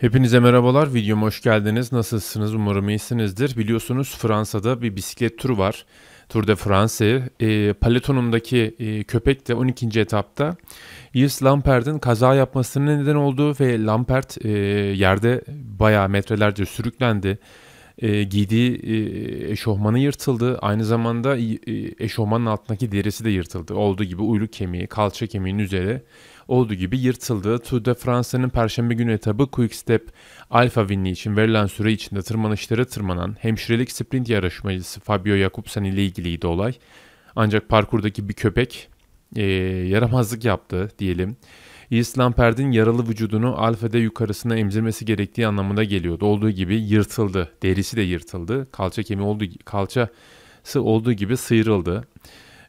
Hepinize merhabalar, videoma hoş geldiniz. Nasılsınız? Umarım iyisinizdir. Biliyorsunuz Fransa'da bir bisiklet turu var. Tour de France. E, Paletonum'daki e, köpek de 12. etapta Yves Lampert'in kaza yapmasının neden olduğu ve Lampert e, yerde bayağı metrelerce sürüklendi e, giydiği e, eşofmanı yırtıldı. Aynı zamanda e, eşofmanın altındaki derisi de yırtıldı. Olduğu gibi uyluk kemiği, kalça kemiğinin üzeri olduğu gibi yırtıldı. Tour de France'nin Perşembe günü etabı Quick Step Alfa Vinli için verilen süre içinde tırmanışları tırmanan hemşirelik sprint yarışmacısı Fabio Jakobsen ile ilgiliydi olay. Ancak parkurdaki bir köpek e, yaramazlık yaptı diyelim İris Lampert'in yaralı vücudunu alfede yukarısına emzirmesi gerektiği anlamına geliyordu. Olduğu gibi yırtıldı. Derisi de yırtıldı. Kalça kemiği olduğu, kalçası olduğu gibi sıyrıldı.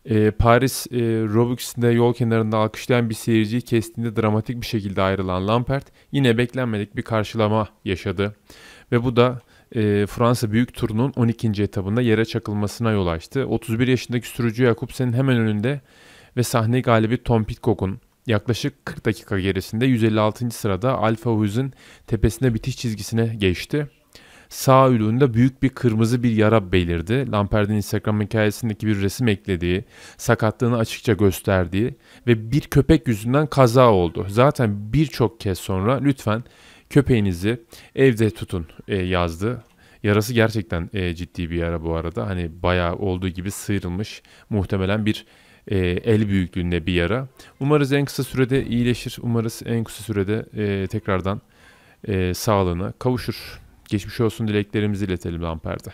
E, Paris e, Robux'de yol kenarında alkışlayan bir seyirciyi kestiğinde dramatik bir şekilde ayrılan Lampert yine beklenmedik bir karşılama yaşadı. Ve bu da e, Fransa Büyük Turu'nun 12. etabında yere çakılmasına yol açtı. 31 yaşındaki sürücü Jakobsen'in hemen önünde ve sahne galibi Tom Pitcock'un yaklaşık 40 dakika gerisinde 156. sırada Alfa Huz'un tepesine bitiş çizgisine geçti. Sağ ülüğünde büyük bir kırmızı bir yara belirdi. Lampard'in Instagram hikayesindeki bir resim eklediği, sakatlığını açıkça gösterdiği ve bir köpek yüzünden kaza oldu. Zaten birçok kez sonra lütfen köpeğinizi evde tutun e, yazdı. Yarası gerçekten e, ciddi bir yara bu arada. Hani bayağı olduğu gibi sıyrılmış muhtemelen bir e, el büyüklüğünde bir yara. Umarız en kısa sürede iyileşir. Umarız en kısa sürede e, tekrardan e, sağlığına kavuşur. Geçmiş olsun dileklerimizi iletelim Amper'de.